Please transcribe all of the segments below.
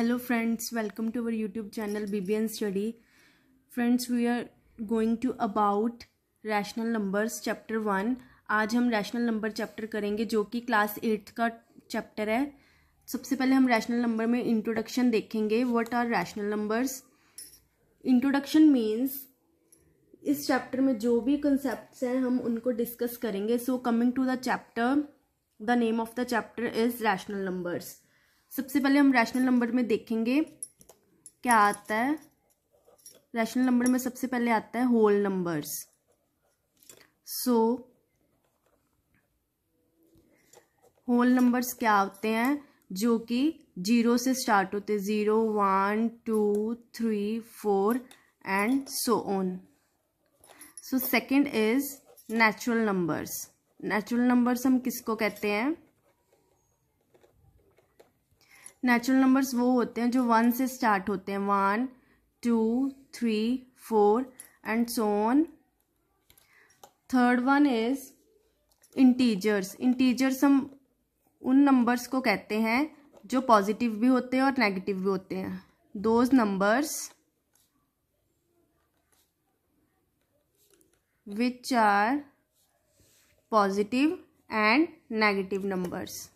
Hello friends welcome to our YouTube channel BBN study friends we are going to about rational numbers chapter one आज हम rational number chapter करेंगे जो कि class eighth का chapter है सबसे पहले हम रैशनल नंबर में इंट्रोडक्शन देखेंगे what are rational numbers introduction means इस चैप्टर में जो भी कंसेप्ट हैं हम उनको डिस्कस करेंगे so coming to the chapter the name of the chapter is rational numbers सबसे पहले हम रैशनल नंबर में देखेंगे क्या आता है रैशनल नंबर में सबसे पहले आता है whole numbers so whole numbers क्या होते हैं जो कि जीरो से स्टार्ट होते हैं zero one two three four and so on so second is natural numbers natural numbers हम किसको कहते हैं नेचुरल नंबर्स वो होते हैं जो वन से स्टार्ट होते हैं one two three four and so on third one is integers integers हम उन नंबर्स को कहते हैं जो पॉजिटिव भी होते हैं और नेगेटिव भी होते हैं those numbers which are positive and negative numbers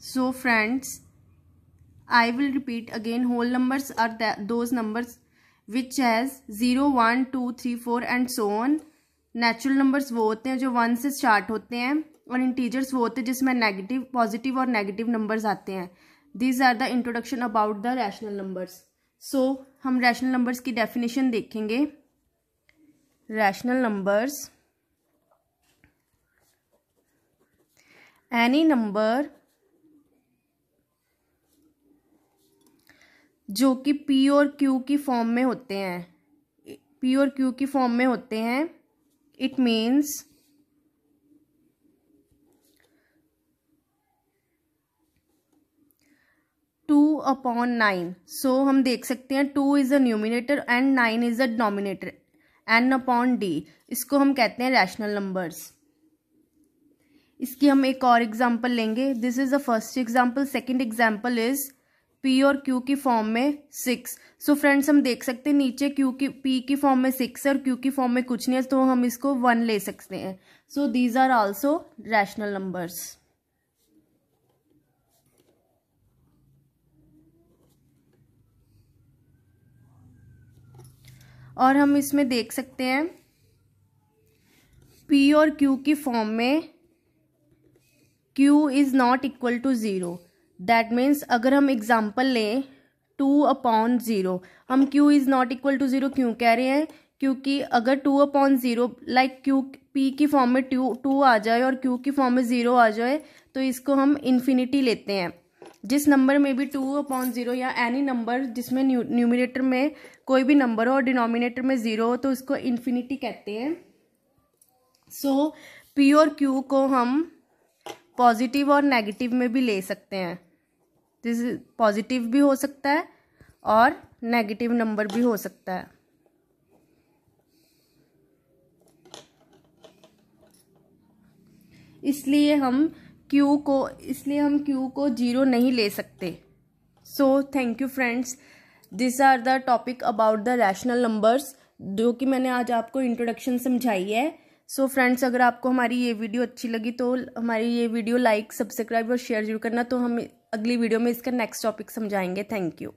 So friends, I will repeat again whole numbers are दो those numbers which has 0, 1, 2, 3, 4 and so on. Natural numbers वो होते हैं जो वन से स्टार्ट होते हैं और इंटीजर्स वो होते हैं जिसमें नेगेटिव पॉजिटिव और नेगेटिव नंबर्स आते हैं these are the introduction about the rational numbers so हम रैशनल नंबर्स की डेफिनेशन देखेंगे रैशनल नंबर्स एनी नंबर जो कि पी और क्यू की फॉर्म में होते हैं पी और क्यू की फॉर्म में होते हैं it means two upon nine so हम देख सकते हैं two is a numerator and nine is a denominator N upon D इसको हम कहते हैं रैशनल नंबर्स इसकी हम एक और एग्जांपल लेंगे this is the first example second example is P और क्यू की फॉर्म में सिक्स सो फ्रेंड्स हम देख सकते हैं नीचे क्यू की पी की फॉर्म में सिक्स है और क्यू की फॉर्म में कुछ नहीं है तो हम इसको वन ले सकते हैं so these are also rational numbers और हम इसमें देख सकते हैं पी और क्यू की फॉर्म में Q is not equal to zero that means अगर हम एग्जाम्पल लें टू अपॉन ज़ीरो हम Q is not equal to zero क्यों कह रहे हैं क्योंकि अगर two upon zero like Q P की फॉर्म में टू टू आ जाए और क्यू की फॉर्म में ज़ीरो आ जाए तो इसको हम इन्फिनिटी लेते हैं जिस नंबर में भी टू अपॉन ज़ीरो या एनी नंबर जिसमें न्यूमिनेटर में कोई भी नंबर हो और डिनोमिनेटर में ज़ीरो हो तो उसको इन्फिनिटी कहते हैं सो so, पी और क्यू को हम पॉजिटिव और नेगेटिव में भी ले सकते हैं दिस पॉजिटिव भी हो सकता है और नेगेटिव नंबर भी हो सकता है इसलिए हम क्यू को इसलिए हम क्यू को जीरो नहीं ले सकते so thank you friends this are the topic about the rational numbers जो कि मैंने आज आपको इंट्रोडक्शन समझाई है सो so फ्रेंड्स अगर आपको हमारी ये वीडियो अच्छी लगी तो हमारी ये वीडियो लाइक सब्सक्राइब और शेयर जरूर करना तो हम अगली वीडियो में इसका नेक्स्ट टॉपिक समझाएंगे थैंक यू